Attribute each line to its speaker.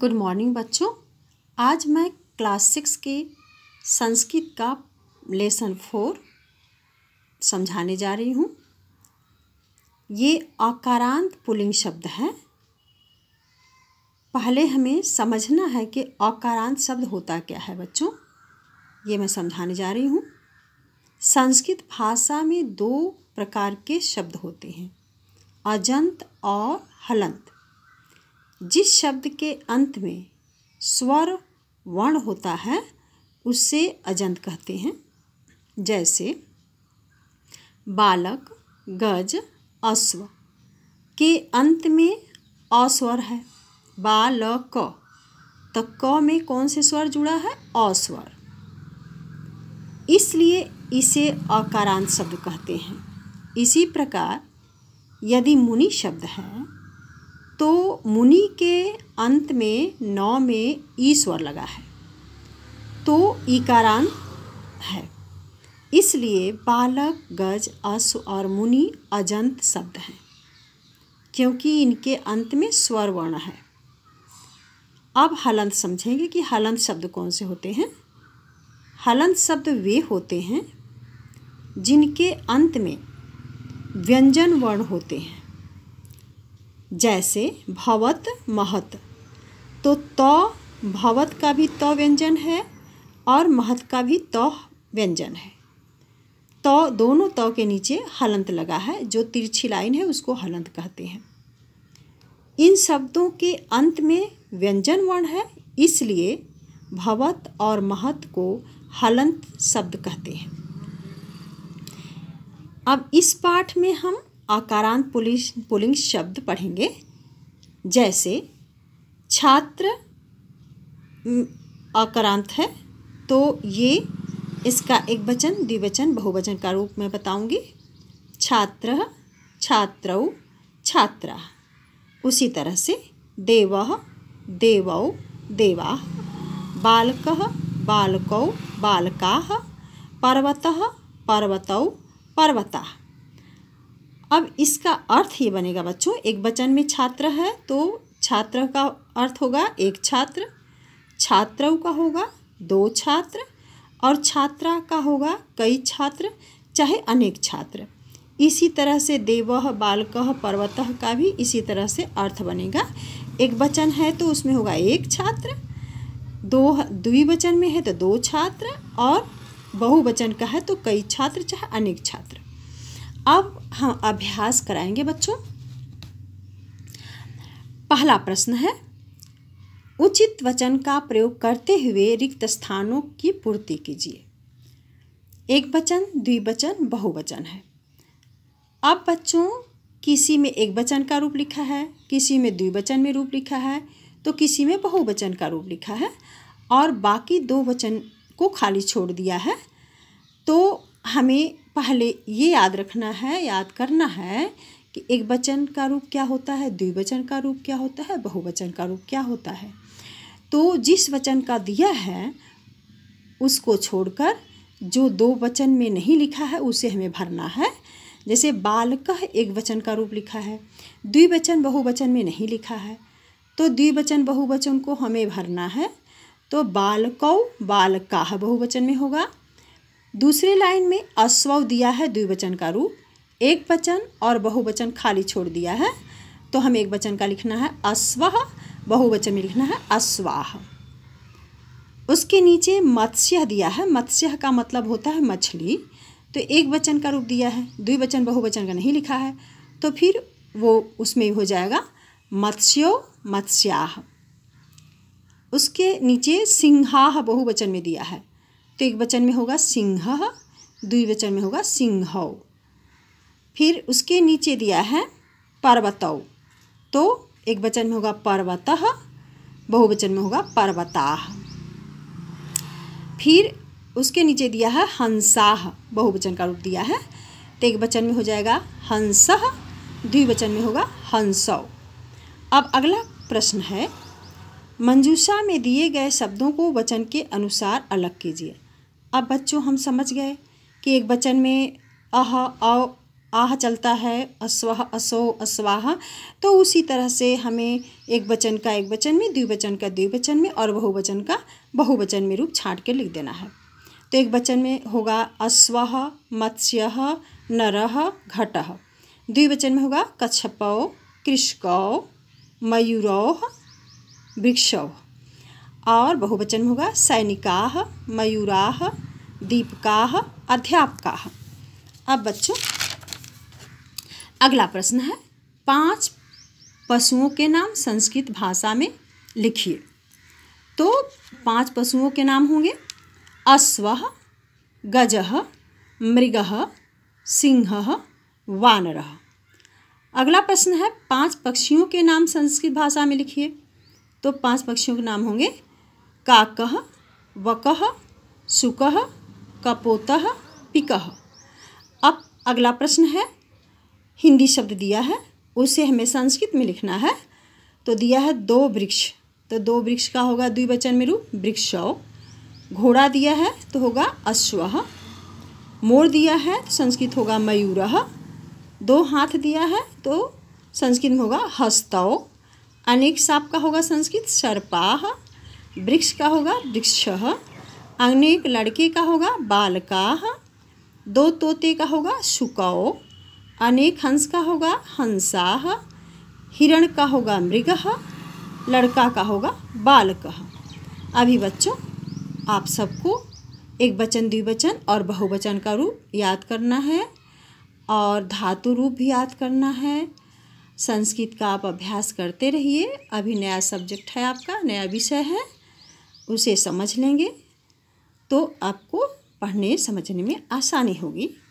Speaker 1: good morning बच्चों आज मैं क्लास सिक्स के संस्कृत का लेसन फोर समझाने जा रही हूँ ये अकारांत पुलिंग शब्द है पहले हमें समझना है कि अकारांत शब्द होता क्या है बच्चों ये मैं समझाने जा रही हूँ संस्कृत भाषा में दो प्रकार के शब्द होते हैं अजंत और हलंत जिस शब्द के अंत में स्वर वर्ण होता है उसे अजंत कहते हैं जैसे बालक गज अश्व के अंत में अस्वर है बालक तो क में कौन से स्वर जुड़ा है अस्वर इसलिए इसे अकारांत शब्द कहते हैं इसी प्रकार यदि मुनि शब्द है तो मुनि के अंत में नौ में ईश्वर लगा है तो ईकारांत है इसलिए बालक गज अश्व और मुनि अजंत शब्द हैं क्योंकि इनके अंत में स्वर वर्ण है अब हलंत समझेंगे कि हलंत शब्द कौन से होते हैं हलंत शब्द वे होते हैं जिनके अंत में व्यंजन वर्ण होते हैं जैसे भवत महत तो त तो भवत का भी त तो व्यंजन है और महत का भी त तो व्यंजन है त दोनों त के नीचे हलंत लगा है जो तिरछी लाइन है उसको हलंत कहते हैं इन शब्दों के अंत में व्यंजन वर्ण है इसलिए भवत और महत को हलंत शब्द कहते हैं अब इस पाठ में हम आकारांत पुलिस पुलिंग शब्द पढ़ेंगे जैसे छात्र आकारांत है तो ये इसका एक वचन द्विवचन बहुवचन का रूप में बताऊंगी छात्र छात्रौ छात्रा उसी तरह से देव देवौ देवा बालक बालकौ बालका पर्वत पर्वतौ पर्वता अब इसका अर्थ ये बनेगा बच्चों एक वचन में छात्र है तो छात्र का अर्थ होगा एक छात्र छात्रों का होगा दो छात्र और छात्रा का होगा कई छात्र चाहे अनेक छात्र इसी तरह से देवह बालकह पर्वतः का भी इसी तरह से अर्थ बनेगा एक वचन है तो उसमें होगा एक छात्र दो द्विवचन में है तो दो छात्र और बहुवचन का है तो कई छात्र चाहे अनेक छात्र अब हम अभ्यास कराएंगे बच्चों पहला प्रश्न है उचित वचन का प्रयोग करते हुए रिक्त स्थानों की पूर्ति कीजिए एक वचन द्विवचन बहुवचन है अब बच्चों किसी में एक वचन का रूप लिखा है किसी में द्विवचन में रूप लिखा है तो किसी में बहुवचन का रूप लिखा है और बाकी दो वचन को खाली छोड़ दिया है तो हमें पहले ये याद रखना है याद करना है कि एक वचन का रूप क्या होता है द्विवचन का रूप क्या होता है बहुवचन का रूप क्या होता है तो जिस वचन का दिया है उसको छोड़कर जो दो वचन में नहीं लिखा है उसे हमें भरना है जैसे बालक एक वचन का रूप लिखा है द्विवचन बहुवचन में नहीं लिखा है तो द्विवचन बहुवचन को हमें भरना है तो बालकौ बालकाह बहुवचन में होगा दूसरी लाइन में अस्वव दिया है द्विवचन का रूप एक वचन और बहुवचन खाली छोड़ दिया है तो हमें एक वचन का लिखना है अस्व बहुवचन में लिखना है अस्वाह उसके नीचे मत्स्य दिया है मत्स्य का मतलब होता है मछली तो एक वचन का रूप दिया है द्विवचन बहुवचन का नहीं लिखा है तो फिर वो उसमें हो जाएगा मत्स्यो मत्स्याह उसके नीचे सिंहाह बहुवचन में दिया है तो एक वचन में होगा सिंह दुई वचन में होगा सिंह फिर उसके नीचे दिया है पर्वतौ तो एक वचन में होगा पर्वत बहुवचन में होगा पर्वताह फिर उसके नीचे दिया है हंसाह बहुवचन का रूप दिया है तो एक वचन में हो जाएगा हंस द्विवचन में होगा हंसौ अब अगला प्रश्न है मंजूषा में दिए गए शब्दों को वचन के अनुसार अलग कीजिए अब बच्चों हम समझ गए कि एक बचन में आह आओ आह चलता है अस्वाह असो अस्वाह तो उसी तरह से हमें एक वचन का एक वचन में द्विवचन का द्विवचन में और बहुवचन का बहुवचन में रूप छाँट के लिख देना है तो एक वचन में होगा अश्वः मत्स्य नरः घट द्विवचन में होगा कछपौ कृष्कौ मयूरौ वृक्षौ और बहुवचन होगा सैनिकाह मयूरा दीपका अध्यापका अब बच्चों अगला प्रश्न है पांच पशुओं के नाम संस्कृत भाषा में लिखिए तो पांच पशुओं के नाम होंगे अश्व गज मृग सिंह वानर अगला प्रश्न है पांच पक्षियों के नाम संस्कृत भाषा में लिखिए तो पांच पक्षियों के नाम होंगे काक वकह सुकह कपोतः पिक अब अगला प्रश्न है हिंदी शब्द दिया है उसे हमें संस्कृत में लिखना है तो दिया है दो वृक्ष तो दो वृक्ष का होगा द्विवचन में रूप वृक्ष घोड़ा दिया है तो होगा अश्व मोर दिया है तो संस्कृत होगा मयूर दो हाथ दिया है तो संस्कृत में होगा हस्तौ अनेक साप का होगा संस्कृत सर्पाह वृक्ष का होगा वृक्ष अनेक लड़के का होगा बालका दो तोते का होगा सुकाओ अनेक हंस का होगा हंसाह हिरण का होगा मृग लड़का का होगा बालक अभी बच्चों आप सबको एक वचन द्विवचन और बहुवचन का रूप याद करना है और धातु रूप भी याद करना है संस्कृत का आप अभ्यास करते रहिए अभी नया सब्जेक्ट है आपका नया विषय है उसे समझ लेंगे तो आपको पढ़ने समझने में आसानी होगी